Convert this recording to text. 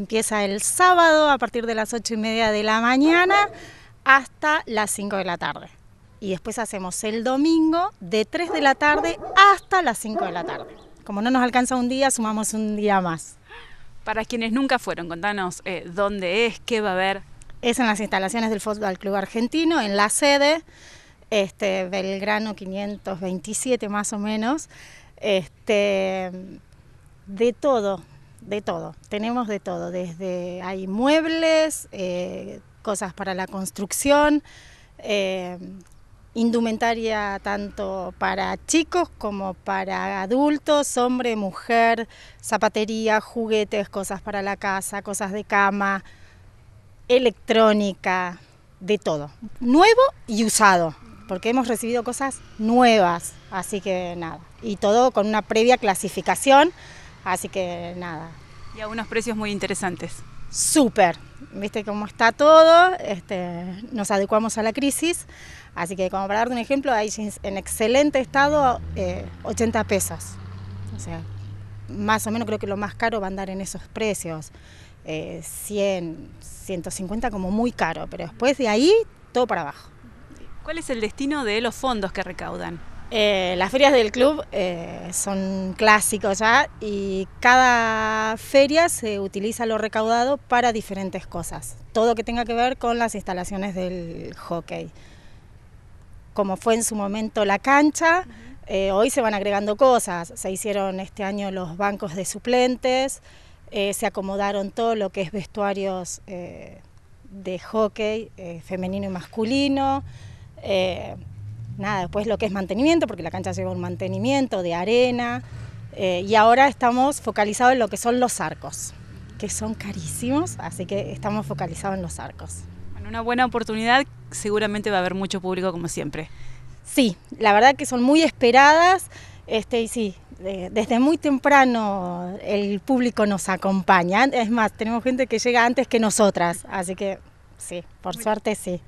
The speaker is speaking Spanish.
Empieza el sábado a partir de las 8 y media de la mañana hasta las 5 de la tarde. Y después hacemos el domingo de 3 de la tarde hasta las 5 de la tarde. Como no nos alcanza un día, sumamos un día más. Para quienes nunca fueron, contanos eh, dónde es, qué va a haber. Es en las instalaciones del Fútbol Club Argentino, en la sede, este, Belgrano 527 más o menos. Este, de todo, de todo, tenemos de todo, desde hay muebles, eh, cosas para la construcción, eh, indumentaria tanto para chicos como para adultos, hombre, mujer, zapatería, juguetes, cosas para la casa, cosas de cama, electrónica, de todo, nuevo y usado, porque hemos recibido cosas nuevas, así que nada, y todo con una previa clasificación Así que nada. Y a unos precios muy interesantes. Súper, viste cómo está todo, este, nos adecuamos a la crisis, así que como para darte un ejemplo, hay en excelente estado 80 eh, pesos. O sea, más o menos creo que lo más caro va a andar en esos precios. 100, eh, 150 como muy caro, pero después de ahí todo para abajo. ¿Cuál es el destino de los fondos que recaudan? Eh, las ferias del club eh, son clásicos ya y cada feria se utiliza lo recaudado para diferentes cosas, todo que tenga que ver con las instalaciones del hockey. Como fue en su momento la cancha, eh, hoy se van agregando cosas, se hicieron este año los bancos de suplentes, se acomodaron todo lo que es vestuarios de hockey femenino y masculino nada, después lo que es mantenimiento, porque la cancha lleva un mantenimiento de arena, eh, y ahora estamos focalizados en lo que son los arcos, que son carísimos, así que estamos focalizados en los arcos. En una buena oportunidad, seguramente va a haber mucho público como siempre. Sí, la verdad que son muy esperadas, este, y sí, desde muy temprano el público nos acompaña, es más, tenemos gente que llega antes que nosotras, así que sí, por suerte sí.